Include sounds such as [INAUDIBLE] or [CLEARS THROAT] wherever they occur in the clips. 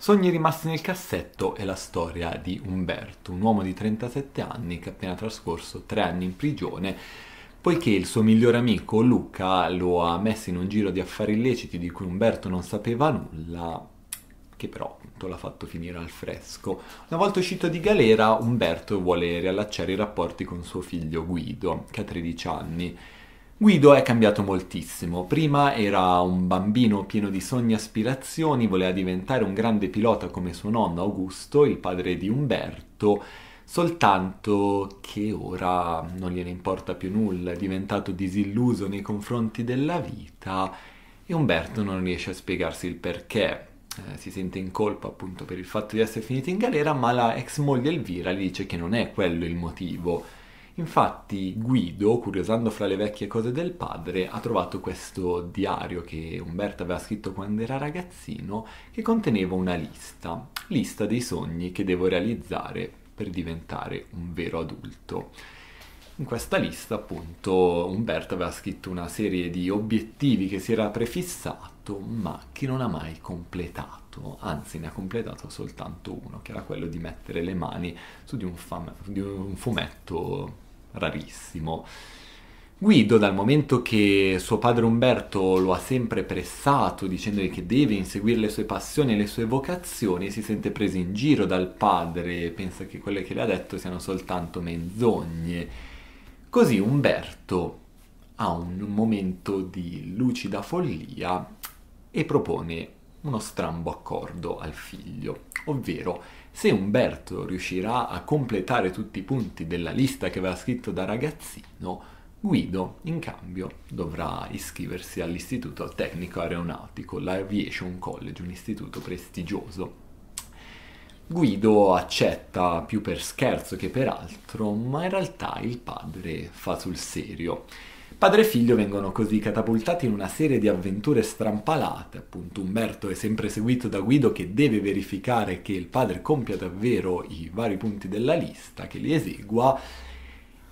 Sogni rimasti nel cassetto è la storia di Umberto, un uomo di 37 anni che ha appena trascorso tre anni in prigione poiché il suo migliore amico Luca lo ha messo in un giro di affari illeciti di cui Umberto non sapeva nulla, che però appunto l'ha fatto finire al fresco. Una volta uscito di galera, Umberto vuole riallacciare i rapporti con suo figlio Guido, che ha 13 anni Guido è cambiato moltissimo. Prima era un bambino pieno di sogni e aspirazioni, voleva diventare un grande pilota come suo nonno Augusto, il padre di Umberto, soltanto che ora non gliene importa più nulla, è diventato disilluso nei confronti della vita e Umberto non riesce a spiegarsi il perché. Eh, si sente in colpa appunto per il fatto di essere finito in galera, ma la ex moglie Elvira gli dice che non è quello il motivo Infatti Guido, curiosando fra le vecchie cose del padre, ha trovato questo diario che Umberto aveva scritto quando era ragazzino, che conteneva una lista, lista dei sogni che devo realizzare per diventare un vero adulto. In questa lista, appunto, Umberto aveva scritto una serie di obiettivi che si era prefissato, ma che non ha mai completato. Anzi, ne ha completato soltanto uno, che era quello di mettere le mani su di un, fam- di un fumetto rarissimo. Guido, dal momento che suo padre Umberto lo ha sempre pressato dicendogli che deve inseguire le sue passioni e le sue vocazioni, si sente preso in giro dal padre e pensa che quelle che le ha detto siano soltanto menzogne. Così Umberto ha un momento di lucida follia e propone uno strambo accordo al figlio, ovvero se Umberto riuscirà a completare tutti i punti della lista che aveva scritto da ragazzino, Guido, in cambio, dovrà iscriversi all'Istituto Tecnico Aeronautico, l'Aviation College, un istituto prestigioso. Guido accetta più per scherzo che per altro, ma in realtà il padre fa sul serio. Padre e figlio vengono così catapultati in una serie di avventure strampalate, appunto Umberto è sempre seguito da Guido che deve verificare che il padre compia davvero i vari punti della lista, che li esegua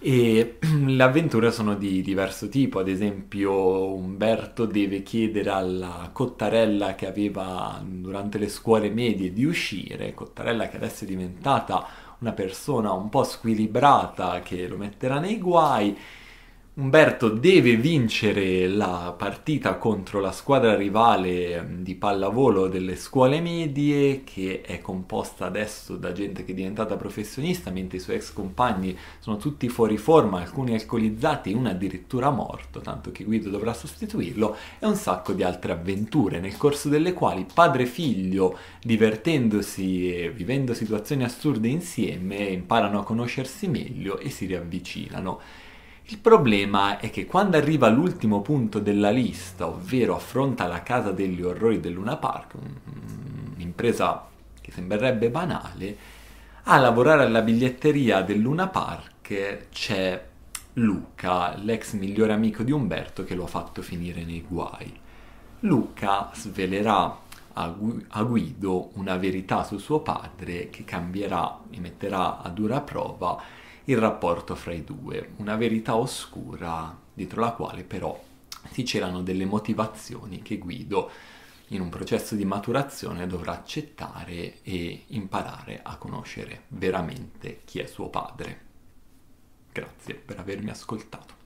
e [CLEARS THROAT] le avventure sono di diverso tipo, ad esempio Umberto deve chiedere alla Cottarella che aveva durante le scuole medie di uscire, Cottarella che adesso è diventata una persona un po' squilibrata che lo metterà nei guai Umberto deve vincere la partita contro la squadra rivale mm, di pallavolo delle scuole medie che è composta adesso da gente che è diventata professionista mentre i suoi ex compagni sono tutti fuori forma, alcuni alcolizzati, uno addirittura morto, tanto che Guido dovrà sostituirlo e un sacco di altre avventure nel corso delle quali padre e figlio divertendosi e vivendo situazioni assurde insieme imparano a conoscersi meglio e si riavvicinano. Il problema è che quando arriva all'ultimo punto della lista, ovvero affronta la casa degli orrori del Luna Park, mm, un'impresa che sembrerebbe banale, a lavorare alla biglietteria del Luna Park c'è Luca, l'ex migliore amico di Umberto che lo ha fatto finire nei guai. Luca svelerà a Guido una verità su suo padre che cambierà e metterà a dura prova il rapporto fra i due, una verità oscura dietro la quale però si celano delle motivazioni che Guido in un processo di maturazione dovrà accettare e imparare a conoscere veramente chi è suo padre. Grazie per avermi ascoltato.